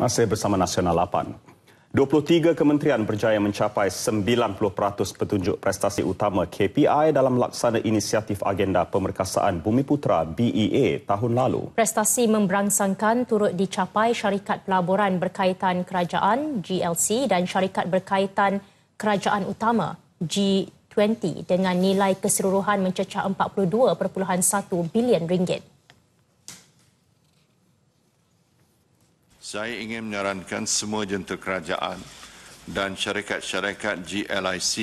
Masih bersama Nasional 8. 23 kementerian berjaya mencapai 90% petunjuk prestasi utama KPI dalam laksana inisiatif agenda pemerkasaan Bumi Putra BEA tahun lalu. Prestasi memberangsangkan turut dicapai syarikat pelaburan berkaitan kerajaan GLC dan syarikat berkaitan kerajaan utama G20 dengan nilai keseluruhan mencecah 42.1 bilion ringgit. saya ingin menyarankan semua jentera kerajaan dan syarikat-syarikat GLIC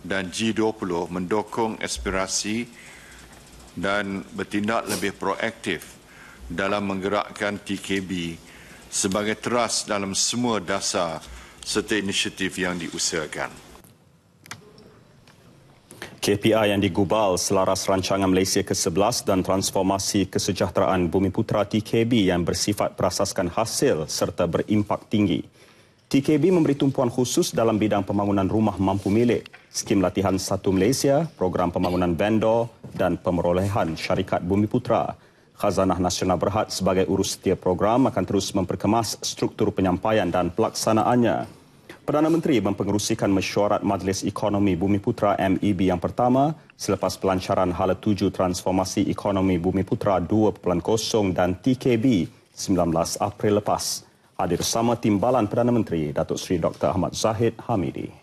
dan G20 mendukung aspirasi dan bertindak lebih proaktif dalam menggerakkan TKB sebagai teras dalam semua dasar serta inisiatif yang diusahakan. KPI yang digubal selaras rancangan Malaysia ke-11 dan transformasi kesejahteraan Bumi Putra TKB yang bersifat berasaskan hasil serta berimpak tinggi. TKB memberi tumpuan khusus dalam bidang pembangunan rumah mampu milik, skim latihan Satu Malaysia, program pembangunan vendor dan pemerolehan syarikat Bumi Putra. Khazanah Nasional Berhad sebagai urus setiap program akan terus memperkemas struktur penyampaian dan pelaksanaannya. Perdana Menteri mempengerusikan mesyuarat Majlis Ekonomi Bumi Putra MEB yang pertama selepas pelancaran Hala 7 Transformasi Ekonomi Bumi Putra 2.0 dan TKB 19 April lepas. Hadir sama timbalan Perdana Menteri Datuk Seri Dr. Ahmad Zahid Hamidi.